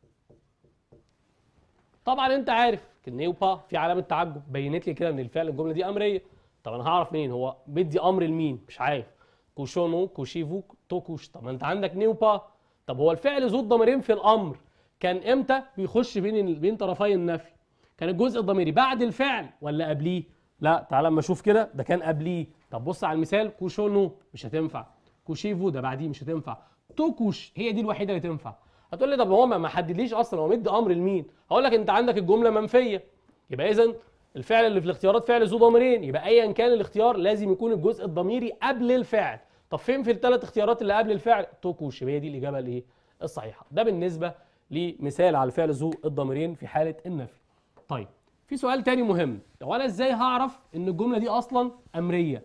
طبعا انت عارف ان يوبا في علامه تعجب بينت لي كده من الفعل الجمله دي امريه طب انا هعرف منين هو بدي امر لمين مش عارف كوشونو كوشيفو توكوش طب انت عندك نيوبا طب هو الفعل ذو الضميرين في الامر كان امتى بيخش بين بين طرفي النفي كان الجزء الضميري بعد الفعل ولا قبليه لا تعال اما اشوف كده ده كان قبليه طب بص على المثال كوشونو مش هتنفع كوشيفو ده بعديه مش هتنفع توكوش هي دي الوحيده اللي تنفع هتقول لي طب هو ما حددليش اصلا هو مد امر لمين هقول لك انت عندك الجمله منفيه يبقى اذا الفعل اللي في الاختيارات فعل ذو ضميرين يبقى ايا كان الاختيار لازم يكون الجزء الضميري قبل الفعل طب فين في الثلاث اختيارات اللي قبل الفعل توك والشبيه دي الاجابه الايه الصحيحه ده بالنسبه لمثال على الفعل ذو الضميرين في حاله النفي طيب في سؤال تاني مهم هو انا ازاي هعرف ان الجمله دي اصلا امريه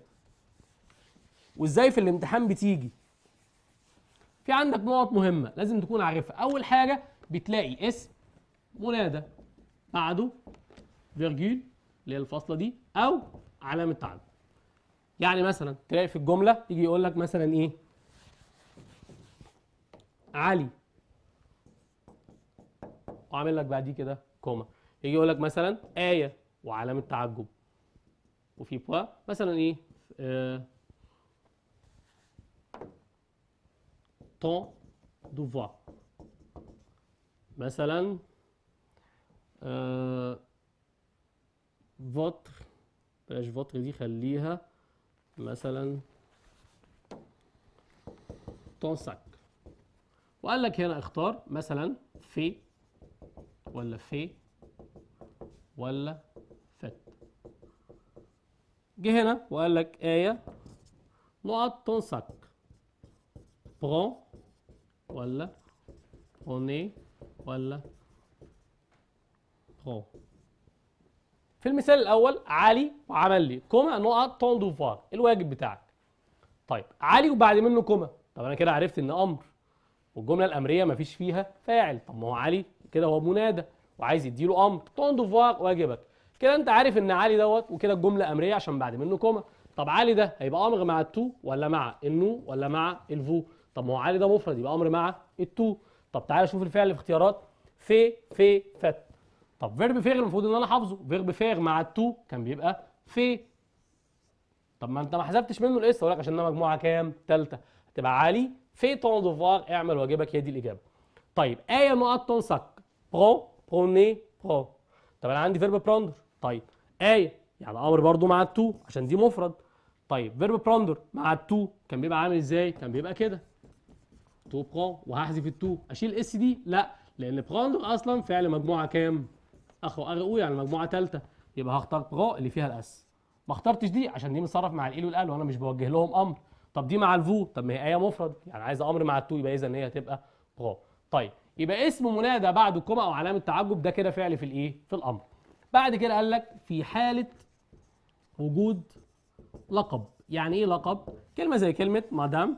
وازاي في الامتحان بتيجي في عندك نقط مهمه لازم تكون عارفها اول حاجه بتلاقي اسم منادى بعده فيرجول اللي هي الفاصله دي او علامه تعليق يعني مثلا تلاقي في الجمله يجي يقول لك مثلا ايه علي وعامل لك بعديه كده كوما يجي يقول لك مثلا ايه وعلامه تعجب وفي بوا مثلا ايه آه طون دو فوا مثلا فوتر بلاش فوتر دي خليها مثلا طون ساك وقال لك هنا اختار مثلا في ولا في ولا فت جه هنا وقال لك آية نقط تنسك برون ولا اوني ولا او في المثال الاول علي وعمل لي كوما نقط طون دوفار الواجب بتاعك طيب علي وبعد منه كوما طب انا كده عرفت ان امر والجمله الامريه ما فيش فيها فاعل طب ما هو علي كده هو منادى وعايز يديله امر طون دوفار واجبك كده انت عارف ان علي دوت وكده الجمله امريه عشان بعد منه كوما طب علي ده هيبقى امر مع التو ولا مع النو ولا مع الفو طب ما هو علي ده مفرد يبقى امر مع التو طب تعالى شوف الفعل في اختيارات في في فت طب فيرب فيغ المفروض ان انا حافظه فيرب فيغ مع التو كان بيبقى في طب ما انت ما حسبتش منه الاس لك عشان ده مجموعه كام ثالثه هتبقى علي في تون دوفوار اعمل واجبك هي دي الاجابه طيب ايه نقط تنسق برو بروني برو طب انا عندي فيرب براندر طيب ايه يعني امر برضو مع التو عشان دي مفرد طيب فيرب براندر مع التو كان بيبقى عامل ازاي كان بيبقى كده تو بقان وهحذف التو اشيل اس دي لا لان بقان اصلا فعل مجموعه كام؟ اخو اغو يعني مجموعه ثالثه يبقى هختار برو اللي فيها الاس ما اخترتش دي عشان دي متصرف مع الال والال وانا مش بوجه لهم امر طب دي مع الفو طب ما هي ايه مفرد يعني عايز امر مع التو يبقى اذا هي هتبقى برو طيب يبقى اسم منادى بعد الكومه او علامه تعجب ده كده فعل في الايه؟ في الامر بعد كده قال لك في حاله وجود لقب يعني ايه لقب كلمه زي كلمه مدام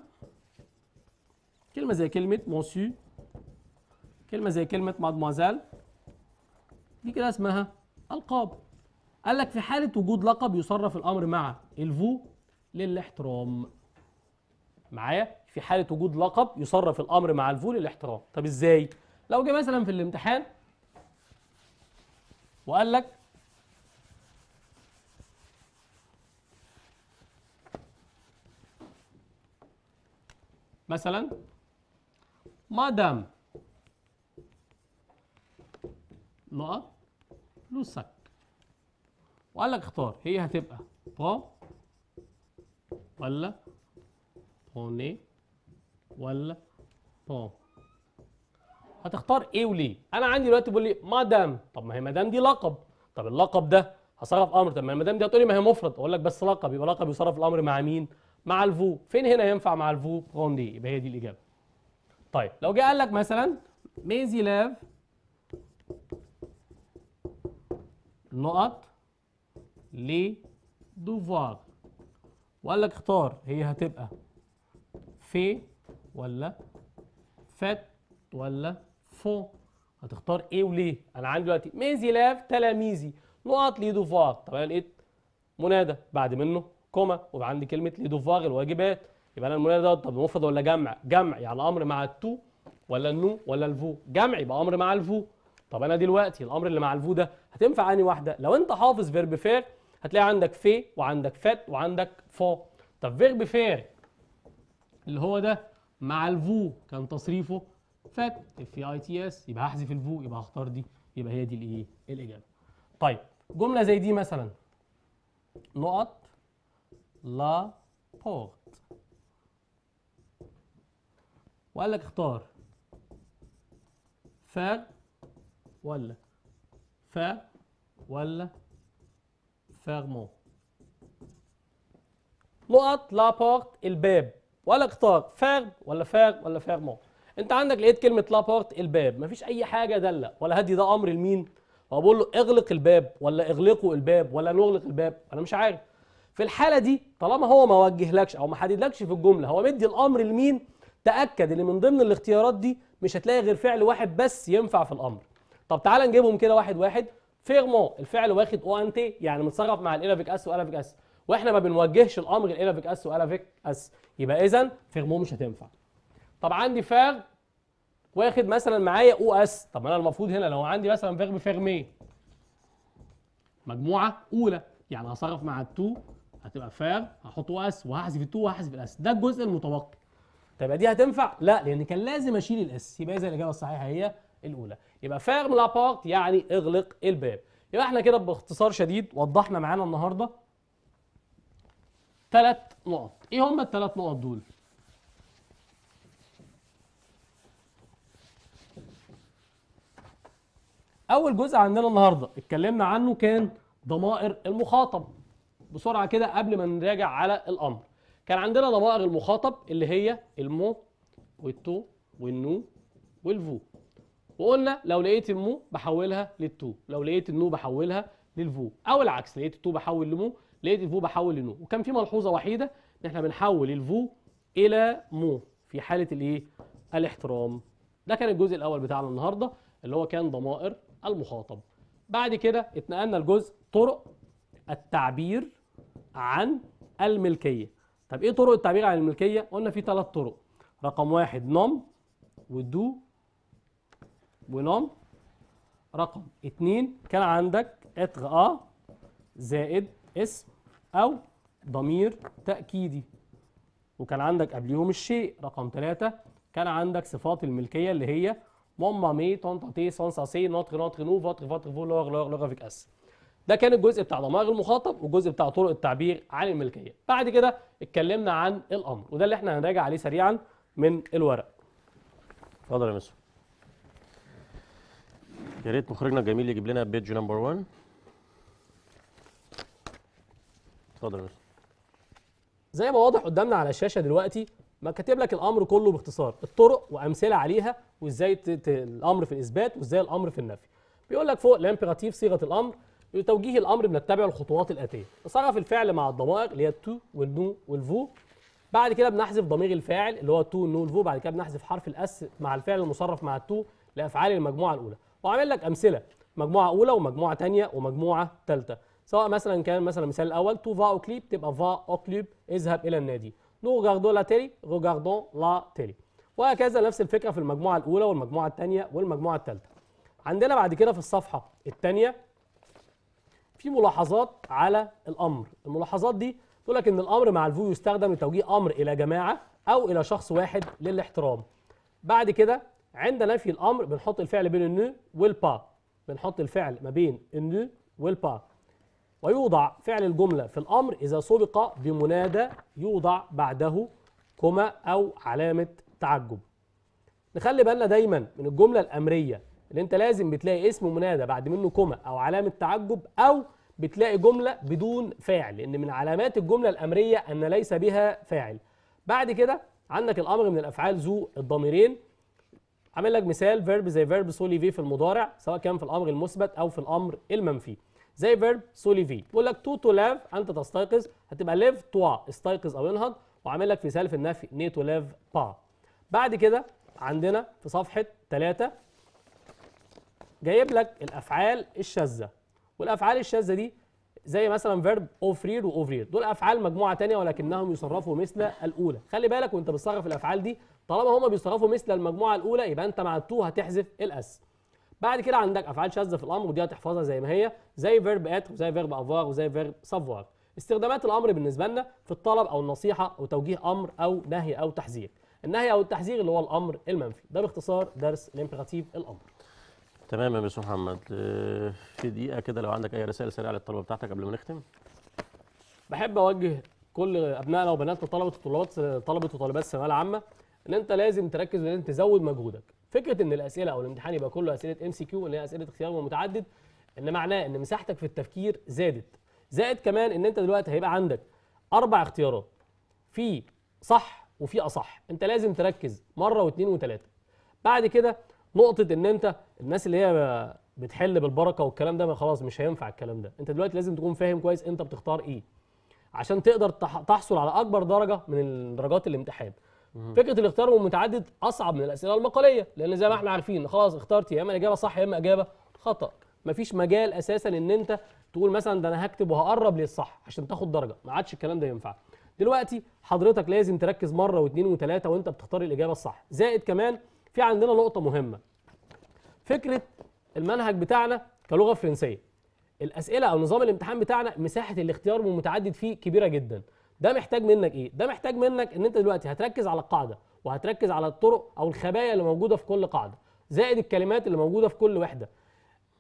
كلمة زي كلمة مونسيو كلمة زي كلمة مادموازيل دي كده اسمها ألقاب قال لك في حالة وجود لقب يصرف الأمر مع الفو للاحترام معايا في حالة وجود لقب يصرف الأمر مع الفو للاحترام طب إزاي؟ لو جه مثلا في الامتحان وقال لك مثلا madame. نقط فلوسك وقال لك اختار هي هتبقى با ولا بوني ولا بون هتختار ايه وليه؟ انا عندي دلوقتي بيقول لي مدام طب ما هي مدام دي لقب طب اللقب ده هصرف امر طب ما المدام دي هتقول لي ما هي مفرد اقول لك بس لقب يبقى لقب يصرف الامر مع مين؟ مع الفو فين هنا ينفع مع الفو بوندي يبقى هي دي الاجابه طيب لو جه قال لك مثلا ميزي لاف نقط لدوفوار وقال لك اختار هي هتبقى في ولا فات ولا فو هتختار ايه وليه؟ e. انا عندي دلوقتي ميزي لاف تلاميذي نقط لدوفوار طب انا لقيت منادى بعد منه كوما ويبقى عندي كلمه لدوفوار الواجبات يبقى انا المنادى ده طب مفرد ولا جمع؟ جمع يعني امر مع التو ولا النو ولا الفو جمع يبقى امر مع الفو طب انا دلوقتي الامر اللي مع الفو ده هتنفع اني واحده لو انت حافظ فيرب فير هتلاقي عندك في وعندك فات وعندك فا طب فيرب فير اللي هو ده مع الفو كان تصريفه فات اف اي تي اس يبقى هحذف الفو يبقى هختار دي يبقى هي دي الايه الاجابه طيب جمله زي دي مثلا نقط لا بورت وقال لك اختار ف ولا ف ولا فيرمون نقط لابورت الباب ولا اختار فيرم ولا فير ولا فيرمون انت عندك لقيت كلمه لابورت الباب مفيش اي حاجه داله ولا هدي ده امر لمين فبقول له اغلق الباب ولا اغلقوا الباب ولا نغلق الباب انا مش عارف في الحاله دي طالما هو ما وجهلكش او ما حددلكش في الجمله هو مدي الامر لمين تاكد ان من ضمن الاختيارات دي مش هتلاقي غير فعل واحد بس ينفع في الامر طب تعالى نجيبهم كده واحد واحد فيرمون الفعل واخد او أنتي يعني متصرف مع الالافيك اس والافيك اس واحنا ما بنوجهش الامر الالافيك اس والافيك اس يبقى اذا فيرمون مش هتنفع طب عندي فير واخد مثلا معايا او اس طب انا المفروض هنا لو عندي مثلا فيرب فيرمي مجموعه اولى يعني هصرف مع التو هتبقى فير هحط او اس وهحذف التو وهحذف الاس ده الجزء المتوقع طيب دي هتنفع؟ لا لان كان لازم اشيل الاس يبقى اذا الاجابه الصحيحه هي الاولى يبقى فيرم لابارت يعني اغلق الباب يبقى احنا كده باختصار شديد وضحنا معانا النهارده ثلاث نقط ايه هم الثلاث نقط دول؟ اول جزء عندنا النهارده اتكلمنا عنه كان ضمائر المخاطب بسرعه كده قبل ما نراجع على الامر كان عندنا ضمائر المخاطب اللي هي المو والتو والنو والفو وقلنا لو لقيت المو بحولها للتو لو لقيت النو بحولها للفو او العكس لقيت التو بحول لمو لقيت الفو بحول لنو وكان في ملحوظه وحيده ان احنا بنحول الفو الى مو في حاله الايه الاحترام ده كان الجزء الاول بتاعنا النهارده اللي هو كان ضمائر المخاطب بعد كده اتنقلنا لجزء طرق التعبير عن الملكيه طب ايه طرق التعبير عن الملكيه قلنا في ثلاث طرق رقم واحد نم ودو ونم رقم اتنين كان عندك اتغ ا زائد اسم او ضمير تاكيدي وكان عندك قبليهم الشيء رقم ثلاثة كان عندك صفات الملكيه اللي هي ماما مي طنطا تي سونسا سي نوتر نوتر نو فاتر فاتر فو لوغ لوغ لوغ فيك اس ده كان الجزء بتاع دماغ المخاطب والجزء بتاع طرق التعبير عن الملكيه بعد كده اتكلمنا عن الامر وده اللي احنا هنراجع عليه سريعا من الورق اتفضل يا مسو يا ريت مخرجنا الجميل يجيب لنا بيج نمبر 1 اتفضل يا مسو زي ما واضح قدامنا على الشاشه دلوقتي ما كاتب لك الامر كله باختصار الطرق وامثله عليها وازاي الامر في الاثبات وازاي الامر في النفي بيقول لك فوق الامبيراتيف صيغه الامر لتوجيه الامر بنتبع الخطوات الاتيه نصرف الفعل مع الضمائر اللي هي التو والنو والفو بعد كده بنحذف ضمير الفاعل اللي هو التو والنو والفو بعد كده بنحذف حرف الاس مع الفعل المصرف مع التو لافعال المجموعه الاولى وعامل لك امثله مجموعه اولى ومجموعه ثانيه ومجموعه ثالثه سواء مثلا كان مثلا المثال الاول تو فا اوكليب تبقى فا اوكليب اذهب الى النادي نو غاردو لا تيري غاردون لا تيري وهكذا نفس الفكره في المجموعه الاولى والمجموعه الثانيه والمجموعه الثالثه عندنا بعد كده في الصفحه الثانيه في ملاحظات على الامر الملاحظات دي تقول لك ان الامر مع الفو يستخدم لتوجيه امر الى جماعه او الى شخص واحد للاحترام بعد كده عند نفي الامر بنحط الفعل بين النو والبا بنحط الفعل ما بين النو والبا ويوضع فعل الجمله في الامر اذا سبق بمنادى يوضع بعده كما او علامه تعجب نخلي بالنا دايما من الجمله الامريه اللي انت لازم بتلاقي اسم منادى بعد منه كوما او علامه تعجب او بتلاقي جمله بدون فاعل لان من علامات الجمله الامريه ان ليس بها فاعل بعد كده عندك الامر من الافعال ذو الضميرين عامل لك مثال فيرب زي فيرب سولي في في المضارع سواء كان في الامر المثبت او في الامر المنفي زي فيرب سولي في بيقول لك تو تو لاف انت تستيقظ هتبقى ليف توا استيقظ او ينهض وعامل لك مثال في النفي نيتو لاف با بعد كده عندنا في صفحه 3 جايب لك الافعال الشاذه والافعال الشاذه دي زي مثلا فيرب اوفرير واوفرير دول افعال مجموعه ثانيه ولكنهم يصرفوا مثل الاولى خلي بالك وانت بتصرف الافعال دي طالما هما بيصرفوا مثل المجموعه الاولى يبقى انت مع التو هتحذف الاس بعد كده عندك افعال شاذه في الامر ودي هتحفظها زي ما هي زي فيرب ات وزي فيرب افوار وزي فيرب سافوار استخدامات الامر بالنسبه لنا في الطلب او النصيحه او توجيه امر او نهي او تحذير النهي او التحذير اللي هو الامر المنفي ده باختصار درس الامبراتيف الامر تمام يا مستر محمد آه، في دقيقه كده لو عندك اي رسائل سريعه للطلبه بتاعتك قبل ما نختم بحب اوجه كل ابنائنا وبناتنا طلبه وطلبات طلبه وطالبات الثانويه العامه ان انت لازم تركز ان انت تزود مجهودك فكره ان الاسئله او الامتحان يبقى كله اسئله ام سي كيو اللي هي اسئله اختيار متعدد ان معناه ان مساحتك في التفكير زادت زائد كمان ان انت دلوقتي هيبقى عندك اربع اختيارات في صح وفي اصح انت لازم تركز مره واثنين وثلاثه بعد كده نقطه ان انت الناس اللي هي بتحل بالبركه والكلام ده ما خلاص مش هينفع الكلام ده انت دلوقتي لازم تكون فاهم كويس انت بتختار ايه عشان تقدر تحصل على اكبر درجه من درجات الامتحان فكره الاختيار المتعدد اصعب من الاسئله المقاليه لان زي ما احنا عارفين خلاص اخترت يا اما الاجابه صح يا اما اجابه خطا مفيش مجال اساسا ان انت تقول مثلا ده انا هكتب وهقرب للصح عشان تاخد درجه ما عادش الكلام ده ينفع دلوقتي حضرتك لازم تركز مره واثنين وثلاثه وانت بتختار الاجابه الصح زائد كمان في عندنا نقطه مهمه فكره المنهج بتاعنا كلغه فرنسيه الاسئله او نظام الامتحان بتاعنا مساحه الاختيار والمتعدد فيه كبيره جدا ده محتاج منك ايه ده محتاج منك ان انت دلوقتي هتركز على القاعده وهتركز على الطرق او الخبايا اللي موجوده في كل قاعده زائد الكلمات اللي موجوده في كل وحده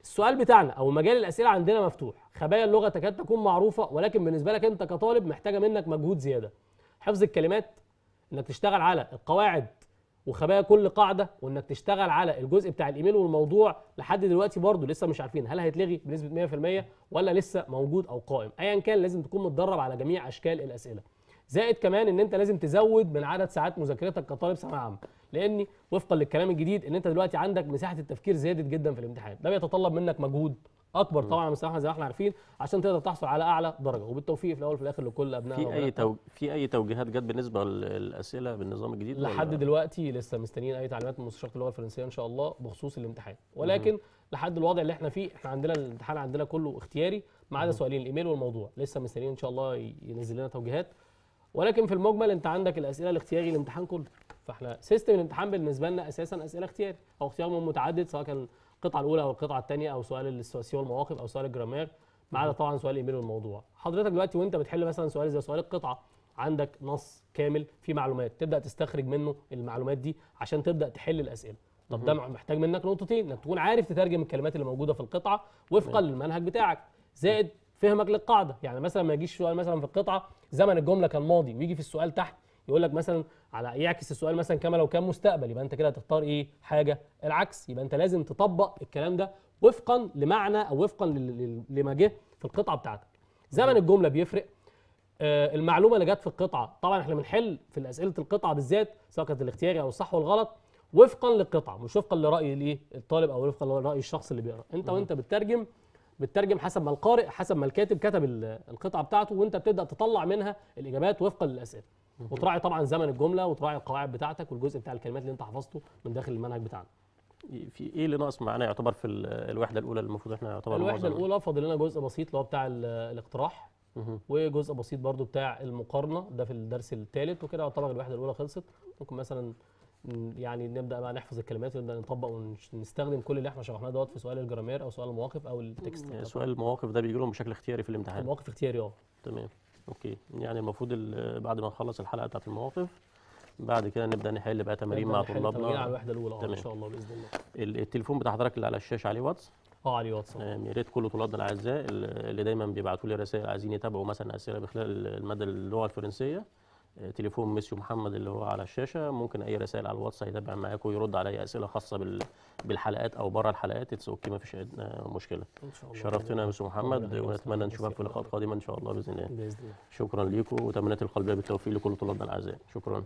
السؤال بتاعنا او مجال الاسئله عندنا مفتوح خبايا اللغه تكاد تكون معروفه ولكن بالنسبه لك انت كطالب محتاجه منك مجهود زياده حفظ الكلمات انك تشتغل على القواعد وخبايا كل قاعده وانك تشتغل على الجزء بتاع الايميل والموضوع لحد دلوقتي برضه لسه مش عارفين هل هيتلغي بنسبه 100% ولا لسه موجود او قائم ايا كان لازم تكون متدرب على جميع اشكال الاسئله زائد كمان ان انت لازم تزود من عدد ساعات مذاكرتك كطالب ثانويه عام لان وفقا للكلام الجديد ان انت دلوقتي عندك مساحه التفكير زادت جدا في الامتحان ده بيتطلب منك مجهود اكبر طبعا من السماحه زي ما احنا عارفين عشان تقدر تحصل على اعلى درجه وبالتوفيق في الاول وفي الاخر لكل ابنائنا في اي توج... في اي توجيهات جت بالنسبه للاسئله بالنظام الجديد لحد دلوقتي لسه مستنيين اي تعليمات من مستشار اللغه الفرنسيه ان شاء الله بخصوص الامتحان ولكن مم. لحد الوضع اللي احنا فيه احنا عندنا الامتحان عندنا كله اختياري ما عدا سؤالين الايميل والموضوع لسه مستنيين ان شاء الله ينزل لنا توجيهات ولكن في المجمل انت عندك الاسئله الاختياري الامتحان كله فاحنا سيستم الامتحان بالنسبه لنا اساسا اسئله اختياري او اختيار من متعدد سواء كان القطعه الاولى او القطعه الثانيه او سؤال السواسيه والمواقف او سؤال الجرامير ما عدا طبعا سؤال الايميل والموضوع حضرتك دلوقتي وانت بتحل مثلا سؤال زي سؤال القطعه عندك نص كامل فيه معلومات تبدا تستخرج منه المعلومات دي عشان تبدا تحل الاسئله طب ده محتاج منك نقطتين انك تكون عارف تترجم الكلمات اللي موجوده في القطعه وفقا للمنهج بتاعك زائد فهمك للقاعده يعني مثلا ما يجيش سؤال مثلا في القطعه زمن الجمله كان ماضي ويجي في السؤال تحت يقول لك مثلا على يعكس السؤال مثلا كما لو كان مستقبل يبقى انت كده هتختار ايه حاجه العكس يبقى انت لازم تطبق الكلام ده وفقا لمعنى او وفقا لما جه في القطعه بتاعتك زمن الجمله بيفرق آه، المعلومه اللي جت في القطعه طبعا احنا بنحل في اسئله القطعه بالذات سواء كانت الاختياري او الصح والغلط وفقا للقطعه مش وفقا لراي الايه الطالب او وفقا لراي الشخص اللي بيقرا انت وانت بتترجم بتترجم حسب ما القارئ حسب ما الكاتب كتب القطعه بتاعته وانت بتبدا تطلع منها الاجابات وفقا للاسئله وتراعي طبعا زمن الجمله وتراعي القواعد بتاعتك والجزء بتاع الكلمات اللي انت حفظته من داخل المنهج بتاعنا في ايه اللي ناقص معانا يعتبر في الوحده الاولى المفروض احنا يعتبر الوحده الاولى فاضل لنا جزء بسيط اللي هو بتاع الاقتراح وجزء بسيط برضو بتاع المقارنه ده في الدرس الثالث وكده يعتبر الوحده الاولى خلصت ممكن مثلا يعني نبدا بقى نحفظ الكلمات ونبدا نطبق ونستخدم كل اللي احنا شرحناه دوت في سؤال الجرامير او سؤال المواقف او التكست يعني سؤال المواقف ده بيجي لهم بشكل اختياري في الامتحان المواقف اختياري اه تمام اوكي يعني المفروض بعد ما نخلص الحلقه بتاعت المواقف بعد كده نبدا نحل بقى تمارين مع طلابنا تمارين على الوحده الاولى آه، ان شاء الله باذن الله التليفون بتاع حضرتك اللي على الشاشه عليه واتس اه عليه واتس يا ريت كل طلابنا الاعزاء اللي دايما بيبعتوا لي رسائل عايزين يتابعوا مثلا اسئله بخلال الماده اللغه الفرنسيه تليفون ميسيو محمد اللي هو على الشاشه ممكن اي رسائل على الواتس هيتابع معاكم ويرد على اي اسئله خاصه بالحلقات او بره الحلقات اتس اوكي ما فيش عندنا مشكله ان شاء الله شرفتنا يا ميسيو محمد ونتمنى نشوفك في لقاءات قادمه ان شاء الله باذن الله باذن الله شكرا لكم وتمنيات القلبيه بالتوفيق لكل طلابنا الاعزاء شكرا